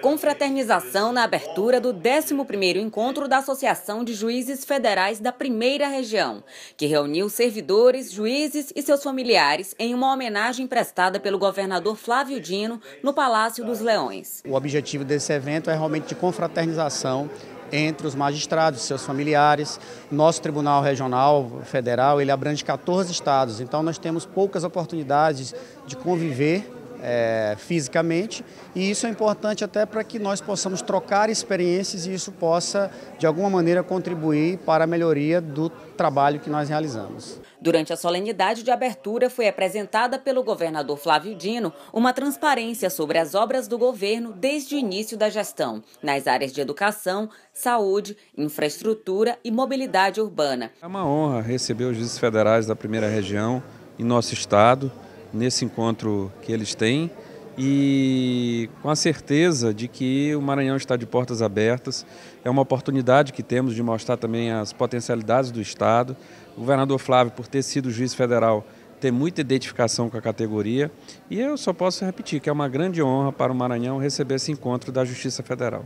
Confraternização na abertura do 11º encontro da Associação de Juízes Federais da Primeira Região, que reuniu servidores, juízes e seus familiares em uma homenagem prestada pelo governador Flávio Dino no Palácio dos Leões. O objetivo desse evento é realmente de confraternização entre os magistrados, seus familiares. Nosso Tribunal Regional Federal, ele abrange 14 estados, então nós temos poucas oportunidades de conviver é, fisicamente, e isso é importante até para que nós possamos trocar experiências e isso possa, de alguma maneira, contribuir para a melhoria do trabalho que nós realizamos. Durante a solenidade de abertura, foi apresentada pelo governador Flávio Dino uma transparência sobre as obras do governo desde o início da gestão, nas áreas de educação, saúde, infraestrutura e mobilidade urbana. É uma honra receber os juízes federais da primeira região em nosso estado nesse encontro que eles têm e com a certeza de que o Maranhão está de portas abertas. É uma oportunidade que temos de mostrar também as potencialidades do Estado. O governador Flávio, por ter sido juiz federal, tem muita identificação com a categoria e eu só posso repetir que é uma grande honra para o Maranhão receber esse encontro da Justiça Federal.